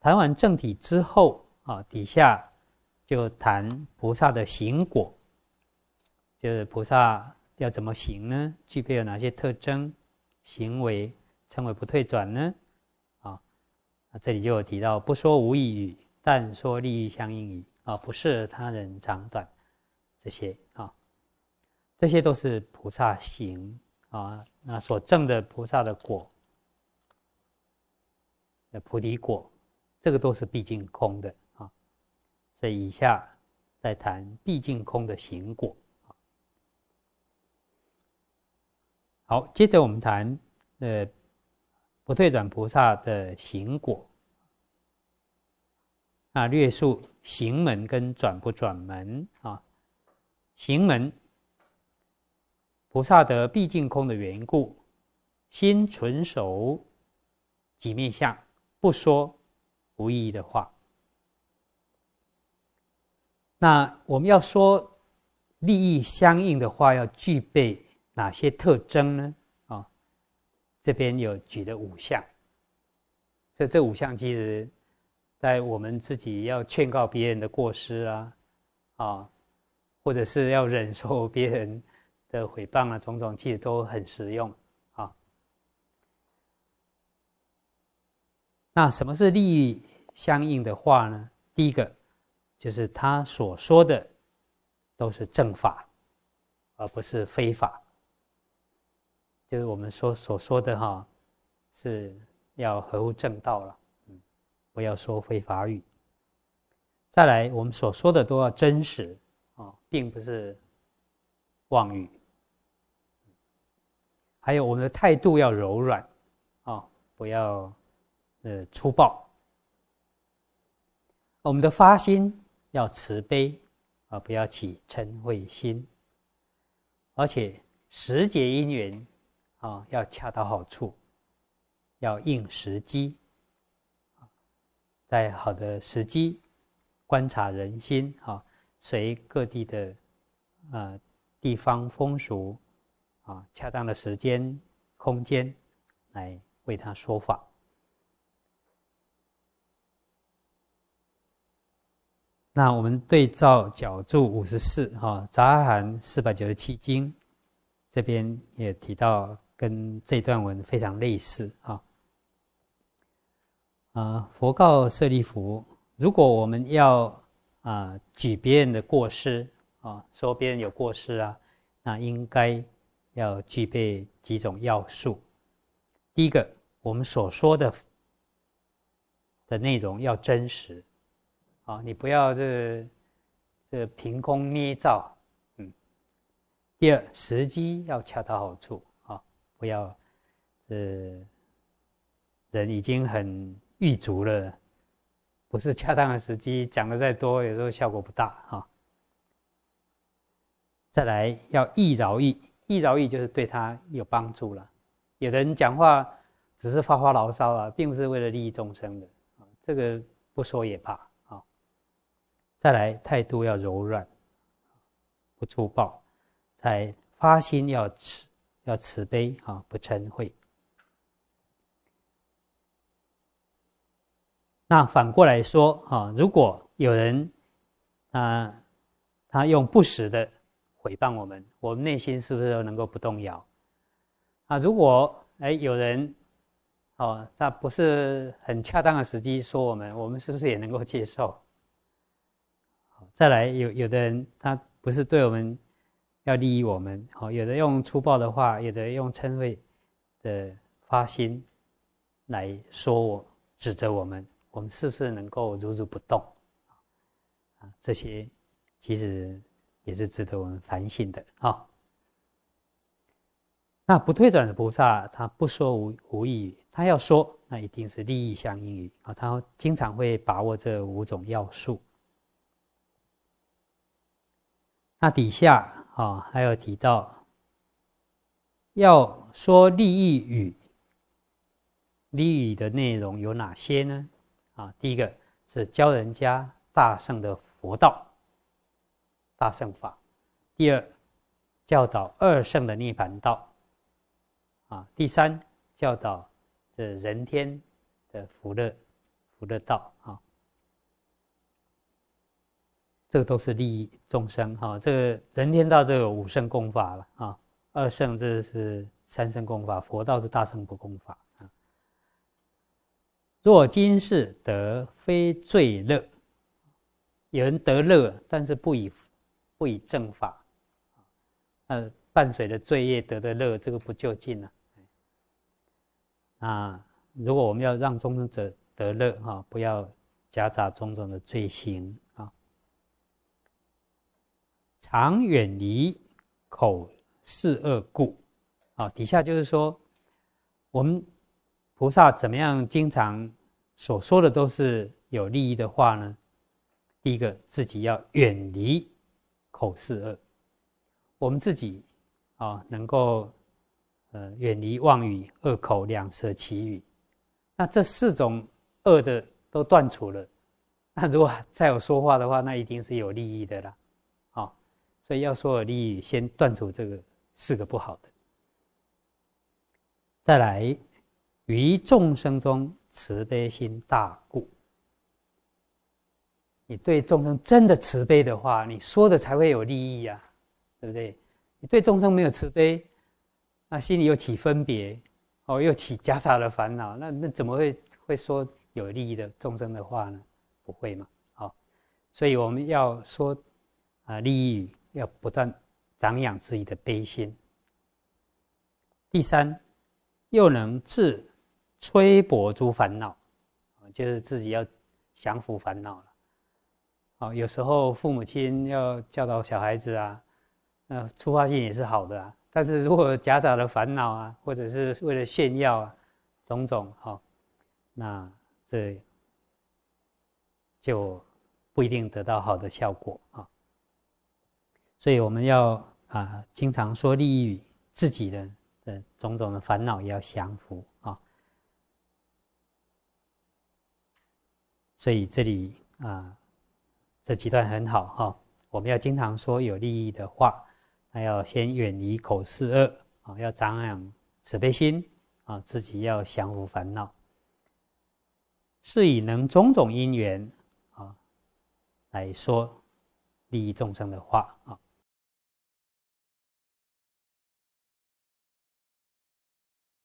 谈完正体之后啊，底下就谈菩萨的行果，就是菩萨要怎么行呢？具备有哪些特征？行为称为不退转呢？啊，这里就有提到：不说无意语，但说利益相应语啊，不是他人长短，这些啊，这些都是菩萨行啊，那所证的菩萨的果，的菩提果。这个都是毕竟空的啊，所以以下再谈毕竟空的行果。好，接着我们谈呃不退转菩萨的行果啊，略述行门跟转不转门啊。行门，菩萨得毕竟空的缘故，心纯熟，几面相不说。不义的话，那我们要说利益相应的话，要具备哪些特征呢？啊，这边有举了五项。这这五项其实，在我们自己要劝告别人的过失啊，啊，或者是要忍受别人的诽谤啊，种种其实都很实用啊。那什么是利益？相应的话呢，第一个就是他所说的都是正法，而不是非法，就是我们说所说的哈，是要合乎正道了，嗯，不要说非法语。再来，我们所说的都要真实啊，并不是妄语。还有我们的态度要柔软啊，不要呃粗暴。我们的发心要慈悲啊，不要起嗔恚心。而且时节因缘啊，要恰到好处，要应时机，在好的时机观察人心啊，随各地的呃地方风俗啊，恰当的时间空间来为他说法。那我们对照《角注五十四》哈，《杂含四百九十七经》，这边也提到，跟这段文非常类似哈。啊，佛告舍利弗，如果我们要啊举别人的过失啊，说别人有过失啊，那应该要具备几种要素。第一个，我们所说的的内容要真实。啊，你不要这这凭空捏造，嗯。第二，时机要恰到好处啊，不要这人已经很欲足了，不是恰当的时机，讲的再多，有时候效果不大啊。再来，要易饶易，易饶易就是对他有帮助了。有的人讲话只是发发牢骚啊，并不是为了利益众生的，这个不说也罢。再来，态度要柔软，不粗暴；再发心要慈，要慈悲啊，不嗔恚。那反过来说啊，如果有人啊，他用不实的毁谤我们，我们内心是不是能够不动摇？啊，如果哎有人哦，他不是很恰当的时机说我们，我们是不是也能够接受？再来有有的人，他不是对我们要利益我们，好，有的用粗暴的话，有的用称谓的发心来说我，指责我们，我们是不是能够如如不动？啊，这些其实也是值得我们反省的。啊。那不退转的菩萨，他不说无无义，他要说，那一定是利益相应于啊。他经常会把握这五种要素。那底下，啊，还有提到要说利益语，利益的内容有哪些呢？啊，第一个是教人家大圣的佛道、大圣法；第二，教导二圣的涅槃道；啊，第三，教导这人天的福乐、福乐道啊。这个都是利益众生哈，这个人天道这有五圣功法了啊，二圣这是三圣功法，佛道是大圣不功法啊。若今世得非罪乐，有人得乐，但是不以不以正法，呃，伴随着罪业得的乐，这个不就近了？啊，如果我们要让众生者得乐哈，不要夹杂种种的罪行。常远离口是恶故，啊，底下就是说，我们菩萨怎么样经常所说的都是有利益的话呢？第一个，自己要远离口是恶，我们自己啊，能够呃远离妄语、恶口、两舌、绮语，那这四种恶的都断除了，那如果再有说话的话，那一定是有利益的啦。所以要说利益，先断除这个四个不好的，再来于众生中慈悲心大故。你对众生真的慈悲的话，你说的才会有利益呀，对不对？你对众生没有慈悲，那心里又起分别，哦，又起夹杂了烦恼，那那怎么会会说有利益的众生的话呢？不会嘛，好，所以我们要说啊利益。要不断长养自己的悲心。第三，又能治摧薄诸烦恼，就是自己要降服烦恼了。好，有时候父母亲要教导小孩子啊，那出发性也是好的啊。但是如果夹杂了烦恼啊，或者是为了炫耀啊，种种好，那这就不一定得到好的效果啊。所以我们要啊，经常说利益自己的的种种的烦恼也要降伏啊。所以这里啊，这几段很好哈。我们要经常说有利益的话，那要先远离口是恶啊，要长养慈悲心啊，自己要降服烦恼，是以能种种因缘啊来说利益众生的话啊。